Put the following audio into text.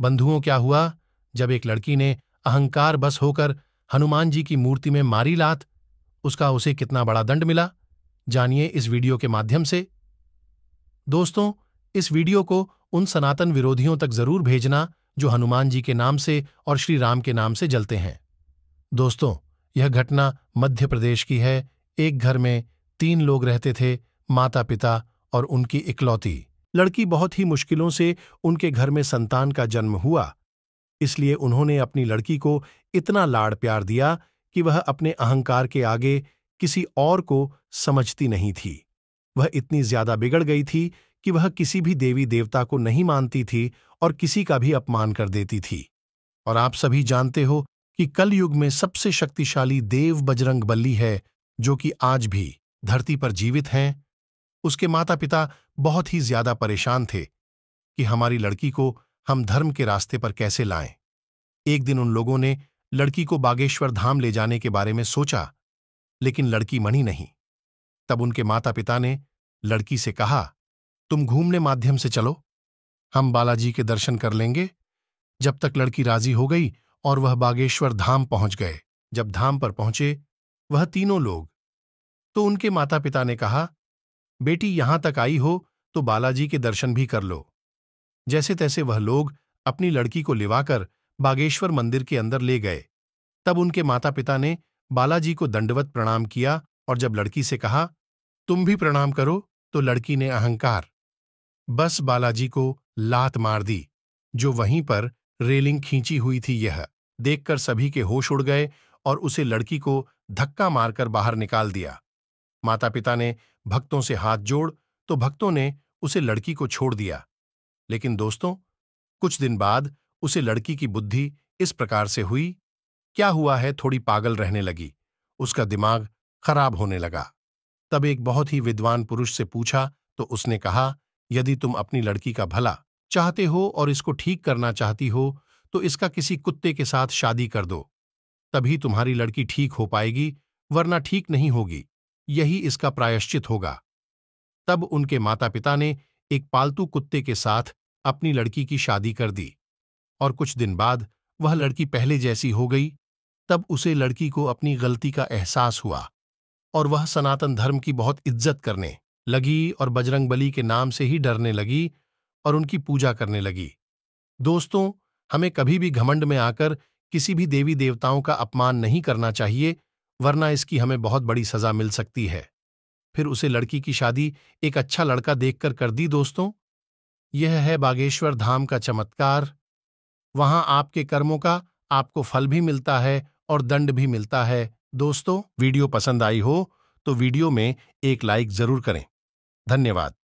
बंधुओं क्या हुआ जब एक लड़की ने अहंकार बस होकर हनुमान जी की मूर्ति में मारी लात उसका उसे कितना बड़ा दंड मिला जानिए इस वीडियो के माध्यम से दोस्तों इस वीडियो को उन सनातन विरोधियों तक जरूर भेजना जो हनुमान जी के नाम से और श्री राम के नाम से जलते हैं दोस्तों यह घटना मध्य प्रदेश की है एक घर में तीन लोग रहते थे माता पिता और उनकी इकलौती लड़की बहुत ही मुश्किलों से उनके घर में संतान का जन्म हुआ इसलिए उन्होंने अपनी लड़की को इतना लाड़ प्यार दिया कि वह अपने अहंकार के आगे किसी और को समझती नहीं थी वह इतनी ज्यादा बिगड़ गई थी कि वह किसी भी देवी देवता को नहीं मानती थी और किसी का भी अपमान कर देती थी और आप सभी जानते हो कि कल युग में सबसे शक्तिशाली देव बजरंग बल्ली है जो कि आज भी धरती पर जीवित हैं उसके माता पिता बहुत ही ज्यादा परेशान थे कि हमारी लड़की को हम धर्म के रास्ते पर कैसे लाएं। एक दिन उन लोगों ने लड़की को बागेश्वर धाम ले जाने के बारे में सोचा लेकिन लड़की मणि नहीं तब उनके माता पिता ने लड़की से कहा तुम घूमने माध्यम से चलो हम बालाजी के दर्शन कर लेंगे जब तक लड़की राजी हो गई और वह बागेश्वर धाम पहुंच गए जब धाम पर पहुंचे वह तीनों लोग तो उनके माता पिता ने कहा बेटी यहां तक आई हो तो बालाजी के दर्शन भी कर लो जैसे तैसे वह लोग अपनी लड़की को लिवाकर बागेश्वर मंदिर के अंदर ले गए तब उनके माता पिता ने बालाजी को दंडवत प्रणाम किया और जब लड़की से कहा तुम भी प्रणाम करो तो लड़की ने अहंकार बस बालाजी को लात मार दी जो वहीं पर रेलिंग खींची हुई थी यह देखकर सभी के होश उड़ गए और उसे लड़की को धक्का मारकर बाहर निकाल दिया माता पिता ने भक्तों से हाथ जोड़ तो भक्तों ने उसे लड़की को छोड़ दिया लेकिन दोस्तों कुछ दिन बाद उसे लड़की की बुद्धि इस प्रकार से हुई क्या हुआ है थोड़ी पागल रहने लगी उसका दिमाग खराब होने लगा तब एक बहुत ही विद्वान पुरुष से पूछा तो उसने कहा यदि तुम अपनी लड़की का भला चाहते हो और इसको ठीक करना चाहती हो तो इसका किसी कुत्ते के साथ शादी कर दो तभी तुम्हारी लड़की ठीक हो पाएगी वरना ठीक नहीं होगी यही इसका प्रायश्चित होगा तब उनके माता पिता ने एक पालतू कुत्ते के साथ अपनी लड़की की शादी कर दी और कुछ दिन बाद वह लड़की पहले जैसी हो गई तब उसे लड़की को अपनी गलती का एहसास हुआ और वह सनातन धर्म की बहुत इज्जत करने लगी और बजरंगबली के नाम से ही डरने लगी और उनकी पूजा करने लगी दोस्तों हमें कभी भी घमंड में आकर किसी भी देवी देवताओं का अपमान नहीं करना चाहिए वरना इसकी हमें बहुत बड़ी सजा मिल सकती है फिर उसे लड़की की शादी एक अच्छा लड़का देखकर कर दी दोस्तों यह है बागेश्वर धाम का चमत्कार वहां आपके कर्मों का आपको फल भी मिलता है और दंड भी मिलता है दोस्तों वीडियो पसंद आई हो तो वीडियो में एक लाइक जरूर करें धन्यवाद